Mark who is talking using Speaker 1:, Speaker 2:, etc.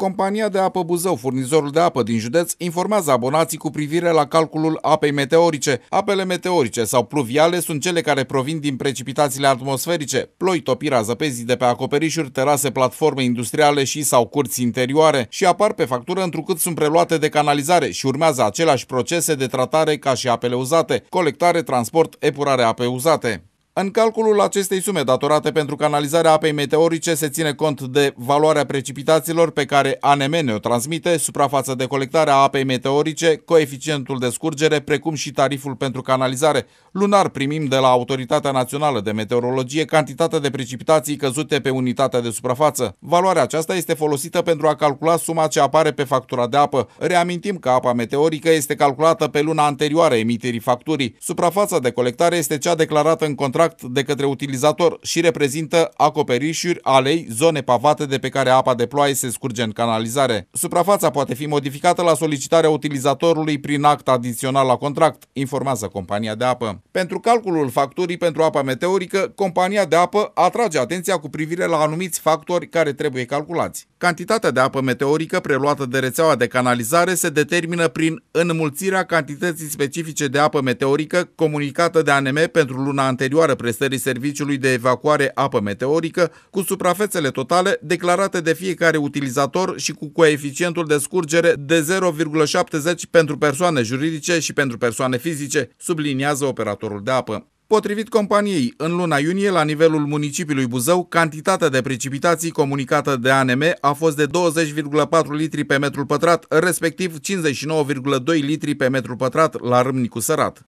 Speaker 1: Compania de apă Buzău, furnizorul de apă din județ, informează abonații cu privire la calculul apei meteorice. Apele meteorice sau pluviale sunt cele care provin din precipitațiile atmosferice, ploi, topira, zăpezii de pe acoperișuri, terase, platforme industriale și sau curți interioare și apar pe factură întrucât sunt preluate de canalizare și urmează aceleași procese de tratare ca și apele uzate, colectare, transport, epurare ape uzate. În calculul acestei sume datorate pentru canalizarea apei meteorice se ține cont de valoarea precipitațiilor pe care ANM ne-o transmite, suprafața de colectare a apei meteorice, coeficientul de scurgere, precum și tariful pentru canalizare. Lunar primim de la Autoritatea Națională de Meteorologie cantitatea de precipitații căzute pe unitatea de suprafață. Valoarea aceasta este folosită pentru a calcula suma ce apare pe factura de apă. Reamintim că apa meteorică este calculată pe luna anterioară emiterii facturii. Suprafața de colectare este cea declarată în contract contact de către utilizator și reprezintă acoperișuri, alei, zone pavate de pe care apa de ploaie se scurge în canalizare. Suprafața poate fi modificată la solicitarea utilizatorului prin act adițional la contract, informează compania de apă. Pentru calculul facturii pentru apa meteorică, compania de apă atrage atenția cu privire la anumiți factori care trebuie calculați. Cantitatea de apă meteorică preluată de rețeaua de canalizare se determină prin înmulțirea cantității specifice de apă meteorică comunicată de ANM pentru luna anterioară anterioară prestării serviciului de evacuare apă meteorică, cu suprafețele totale declarate de fiecare utilizator și cu coeficientul de scurgere de 0,70 pentru persoane juridice și pentru persoane fizice, subliniază operatorul de apă. Potrivit companiei, în luna iunie, la nivelul municipiului Buzău, cantitatea de precipitații comunicată de ANM a fost de 20,4 litri pe metru pătrat, respectiv 59,2 litri pe metru pătrat la Râmnicu Sărat.